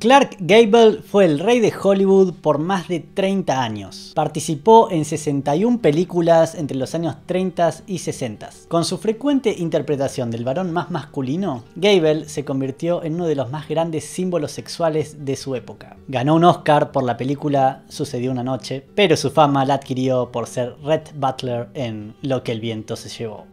Clark Gable fue el rey de Hollywood por más de 30 años. Participó en 61 películas entre los años 30 y 60. Con su frecuente interpretación del varón más masculino, Gable se convirtió en uno de los más grandes símbolos sexuales de su época. Ganó un Oscar por la película Sucedió una noche, pero su fama la adquirió por ser Red Butler en Lo que el viento se llevó.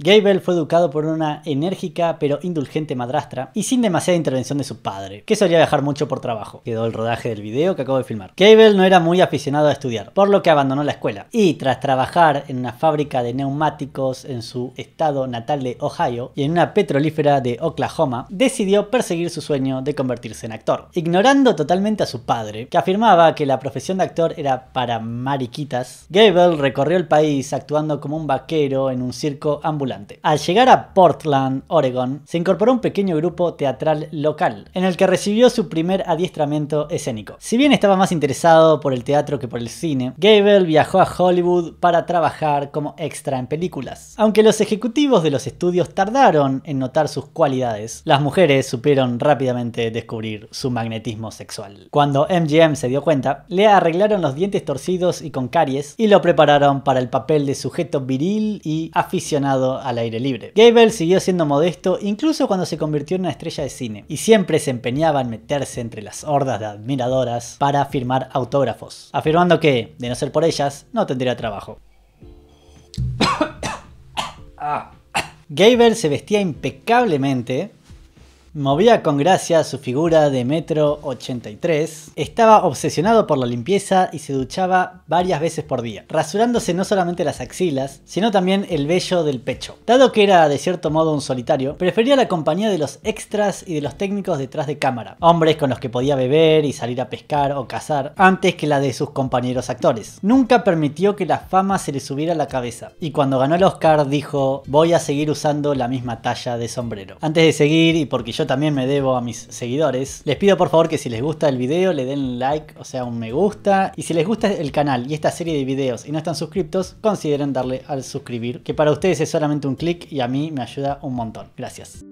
Gable fue educado por una enérgica pero indulgente madrastra y sin demasiada intervención de su padre, que solía viajar mucho por trabajo. Quedó el rodaje del video que acabo de filmar. Gable no era muy aficionado a estudiar, por lo que abandonó la escuela y tras trabajar en una fábrica de neumáticos en su estado natal de Ohio y en una petrolífera de Oklahoma, decidió perseguir su sueño de convertirse en actor, ignorando totalmente a su padre, que afirmaba que la profesión de actor era para mariquitas. Gable recorrió el país actuando como un vaquero en un circo ambulante al llegar a Portland, Oregon, se incorporó a un pequeño grupo teatral local, en el que recibió su primer adiestramiento escénico. Si bien estaba más interesado por el teatro que por el cine, Gable viajó a Hollywood para trabajar como extra en películas. Aunque los ejecutivos de los estudios tardaron en notar sus cualidades, las mujeres supieron rápidamente descubrir su magnetismo sexual. Cuando MGM se dio cuenta, le arreglaron los dientes torcidos y con caries y lo prepararon para el papel de sujeto viril y aficionado al aire libre. Gable siguió siendo modesto incluso cuando se convirtió en una estrella de cine y siempre se empeñaba en meterse entre las hordas de admiradoras para firmar autógrafos, afirmando que, de no ser por ellas, no tendría trabajo. Ah. Gable se vestía impecablemente Movía con gracia su figura de metro 83, estaba obsesionado por la limpieza y se duchaba varias veces por día, rasurándose no solamente las axilas, sino también el vello del pecho. Dado que era de cierto modo un solitario, prefería la compañía de los extras y de los técnicos detrás de cámara, hombres con los que podía beber y salir a pescar o cazar, antes que la de sus compañeros actores. Nunca permitió que la fama se le subiera a la cabeza, y cuando ganó el Oscar dijo, voy a seguir usando la misma talla de sombrero. Antes de seguir, y porque yo también me debo a mis seguidores. Les pido por favor que si les gusta el video le den like, o sea un me gusta. Y si les gusta el canal y esta serie de videos y no están suscriptos, consideren darle al suscribir, que para ustedes es solamente un clic y a mí me ayuda un montón. Gracias.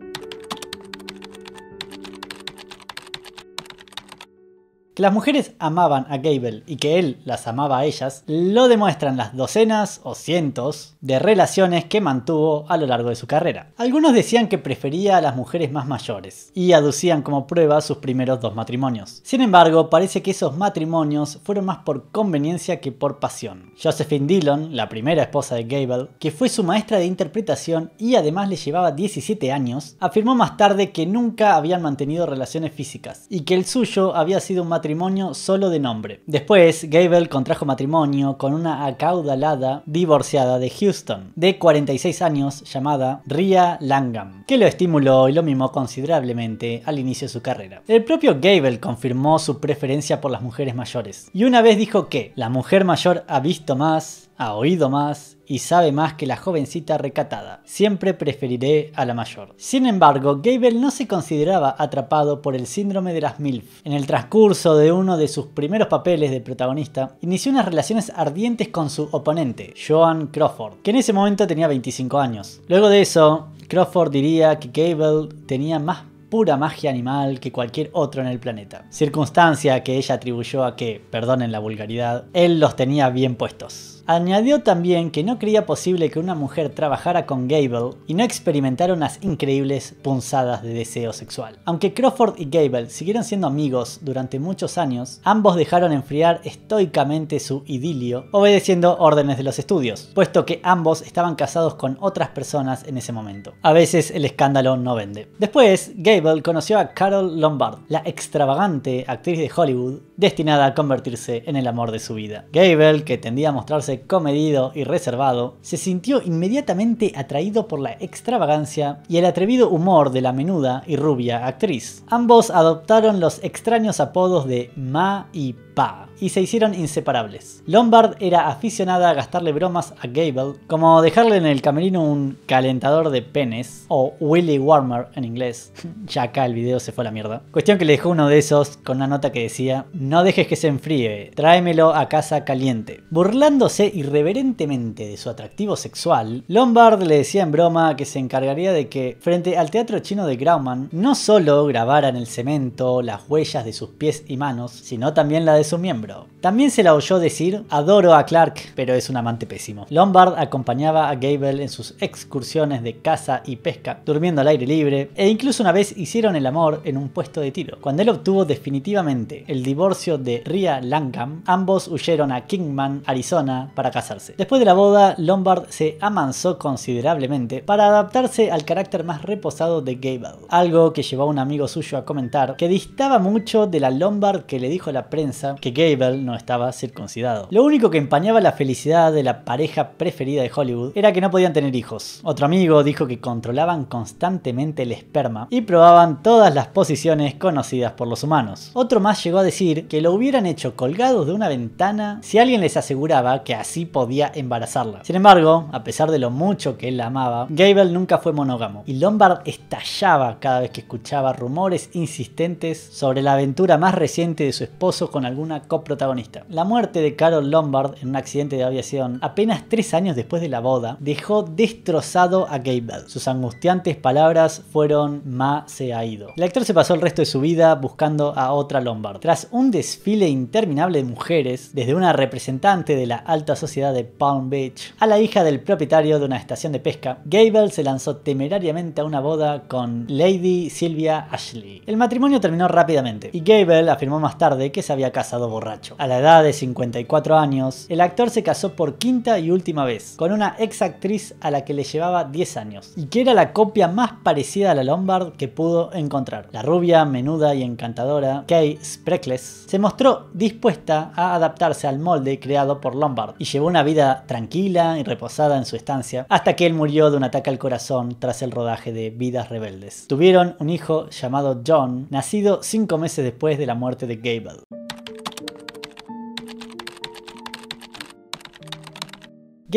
Que las mujeres amaban a Gable y que él las amaba a ellas, lo demuestran las docenas o cientos de relaciones que mantuvo a lo largo de su carrera. Algunos decían que prefería a las mujeres más mayores y aducían como prueba sus primeros dos matrimonios. Sin embargo, parece que esos matrimonios fueron más por conveniencia que por pasión. Josephine Dillon, la primera esposa de Gable, que fue su maestra de interpretación y además le llevaba 17 años, afirmó más tarde que nunca habían mantenido relaciones físicas y que el suyo había sido un matrimonio matrimonio solo de nombre. Después, Gable contrajo matrimonio con una acaudalada divorciada de Houston, de 46 años, llamada Ria Langham, que lo estimuló y lo mimó considerablemente al inicio de su carrera. El propio Gable confirmó su preferencia por las mujeres mayores, y una vez dijo que la mujer mayor ha visto más, ha oído más y sabe más que la jovencita recatada. Siempre preferiré a la mayor. Sin embargo, Gable no se consideraba atrapado por el síndrome de las MILF. En el transcurso de uno de sus primeros papeles de protagonista, inició unas relaciones ardientes con su oponente, Joan Crawford, que en ese momento tenía 25 años. Luego de eso, Crawford diría que Gable tenía más pura magia animal que cualquier otro en el planeta. Circunstancia que ella atribuyó a que, perdonen la vulgaridad, él los tenía bien puestos. Añadió también que no creía posible que una mujer trabajara con Gable y no experimentara unas increíbles punzadas de deseo sexual. Aunque Crawford y Gable siguieron siendo amigos durante muchos años, ambos dejaron enfriar estoicamente su idilio, obedeciendo órdenes de los estudios, puesto que ambos estaban casados con otras personas en ese momento. A veces el escándalo no vende. Después, Gable conoció a Carol Lombard, la extravagante actriz de Hollywood destinada a convertirse en el amor de su vida. Gable, que tendía a mostrarse comedido y reservado, se sintió inmediatamente atraído por la extravagancia y el atrevido humor de la menuda y rubia actriz. Ambos adoptaron los extraños apodos de Ma y Pa y se hicieron inseparables. Lombard era aficionada a gastarle bromas a Gable, como dejarle en el camerino un calentador de penes, o Willy Warmer en inglés. ya acá el video se fue a la mierda. Cuestión que le dejó uno de esos con una nota que decía no dejes que se enfríe, tráemelo a casa caliente. Burlándose irreverentemente de su atractivo sexual, Lombard le decía en broma que se encargaría de que, frente al teatro chino de Grauman, no solo grabaran en el cemento las huellas de sus pies y manos, sino también la de su miembro. También se la oyó decir, adoro a Clark, pero es un amante pésimo. Lombard acompañaba a Gable en sus excursiones de caza y pesca, durmiendo al aire libre, e incluso una vez hicieron el amor en un puesto de tiro. Cuando él obtuvo definitivamente el divorcio de Ria Langham, ambos huyeron a Kingman, Arizona, para casarse. Después de la boda, Lombard se amansó considerablemente para adaptarse al carácter más reposado de Gable, algo que llevó a un amigo suyo a comentar que distaba mucho de la Lombard que le dijo a la prensa que Gable no estaba circuncidado. Lo único que empañaba la felicidad de la pareja preferida de Hollywood era que no podían tener hijos. Otro amigo dijo que controlaban constantemente el esperma y probaban todas las posiciones conocidas por los humanos. Otro más llegó a decir que lo hubieran hecho colgados de una ventana si alguien les aseguraba que así podía embarazarla. Sin embargo, a pesar de lo mucho que él la amaba, Gable nunca fue monógamo y Lombard estallaba cada vez que escuchaba rumores insistentes sobre la aventura más reciente de su esposo con alguna coprotagonista. La muerte de Carol Lombard en un accidente de aviación apenas tres años después de la boda dejó destrozado a Gable. Sus angustiantes palabras fueron Ma se ha ido. El actor se pasó el resto de su vida buscando a otra Lombard. Tras un desfile interminable de mujeres, desde una representante de la alta sociedad de Palm Beach a la hija del propietario de una estación de pesca, Gable se lanzó temerariamente a una boda con Lady Sylvia Ashley. El matrimonio terminó rápidamente y Gable afirmó más tarde que se había casado borracho. A la edad de 54 años, el actor se casó por quinta y última vez con una ex actriz a la que le llevaba 10 años y que era la copia más parecida a la Lombard que pudo encontrar. La rubia, menuda y encantadora Kay Spreckles se mostró dispuesta a adaptarse al molde creado por Lombard y llevó una vida tranquila y reposada en su estancia hasta que él murió de un ataque al corazón tras el rodaje de Vidas Rebeldes. Tuvieron un hijo llamado John, nacido cinco meses después de la muerte de Gable.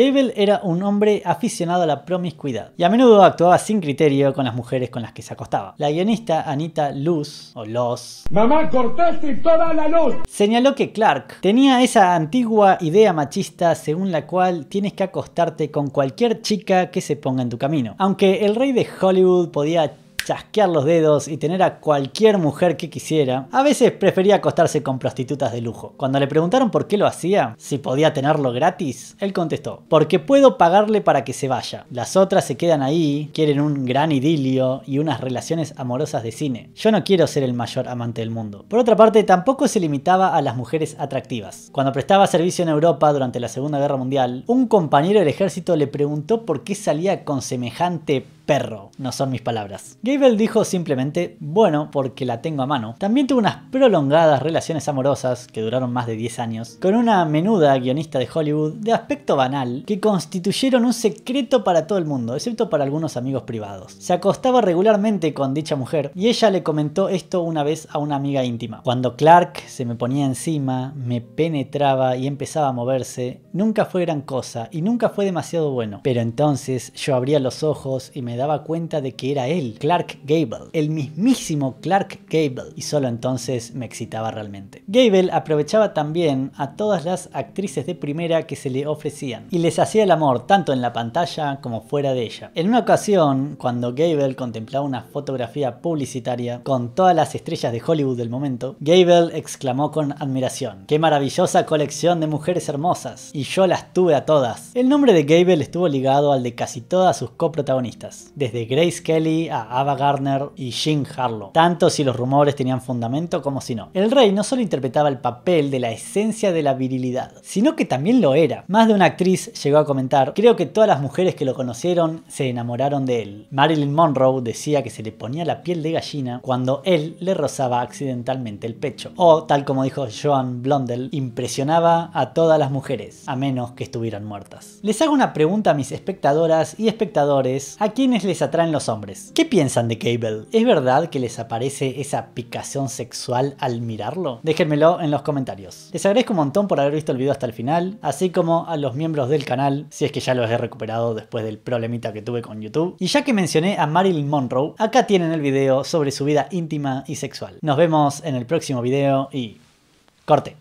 Gable era un hombre aficionado a la promiscuidad y a menudo actuaba sin criterio con las mujeres con las que se acostaba. La guionista Anita Luz, o Los, Mamá, cortaste toda la luz. Señaló que Clark tenía esa antigua idea machista según la cual tienes que acostarte con cualquier chica que se ponga en tu camino. Aunque el rey de Hollywood podía chasquear los dedos y tener a cualquier mujer que quisiera, a veces prefería acostarse con prostitutas de lujo. Cuando le preguntaron por qué lo hacía, si podía tenerlo gratis, él contestó, porque puedo pagarle para que se vaya. Las otras se quedan ahí, quieren un gran idilio y unas relaciones amorosas de cine. Yo no quiero ser el mayor amante del mundo. Por otra parte, tampoco se limitaba a las mujeres atractivas. Cuando prestaba servicio en Europa durante la Segunda Guerra Mundial, un compañero del ejército le preguntó por qué salía con semejante perro, no son mis palabras. Gable dijo simplemente, bueno, porque la tengo a mano. También tuvo unas prolongadas relaciones amorosas, que duraron más de 10 años, con una menuda guionista de Hollywood de aspecto banal, que constituyeron un secreto para todo el mundo, excepto para algunos amigos privados. Se acostaba regularmente con dicha mujer, y ella le comentó esto una vez a una amiga íntima. Cuando Clark se me ponía encima, me penetraba y empezaba a moverse, nunca fue gran cosa, y nunca fue demasiado bueno. Pero entonces yo abría los ojos y me daba cuenta de que era él, Clark Gable, el mismísimo Clark Gable, y solo entonces me excitaba realmente. Gable aprovechaba también a todas las actrices de primera que se le ofrecían y les hacía el amor tanto en la pantalla como fuera de ella. En una ocasión, cuando Gable contemplaba una fotografía publicitaria con todas las estrellas de Hollywood del momento, Gable exclamó con admiración, ¡Qué maravillosa colección de mujeres hermosas! Y yo las tuve a todas. El nombre de Gable estuvo ligado al de casi todas sus coprotagonistas desde Grace Kelly a Ava Gardner y Jean Harlow, tanto si los rumores tenían fundamento como si no. El rey no solo interpretaba el papel de la esencia de la virilidad, sino que también lo era. Más de una actriz llegó a comentar, creo que todas las mujeres que lo conocieron se enamoraron de él. Marilyn Monroe decía que se le ponía la piel de gallina cuando él le rozaba accidentalmente el pecho. O, tal como dijo Joan Blondell, impresionaba a todas las mujeres, a menos que estuvieran muertas. Les hago una pregunta a mis espectadoras y espectadores, a quién les atraen los hombres. ¿Qué piensan de Cable? ¿Es verdad que les aparece esa picación sexual al mirarlo? Déjenmelo en los comentarios. Les agradezco un montón por haber visto el video hasta el final, así como a los miembros del canal, si es que ya los he recuperado después del problemita que tuve con YouTube. Y ya que mencioné a Marilyn Monroe, acá tienen el video sobre su vida íntima y sexual. Nos vemos en el próximo video y... corte.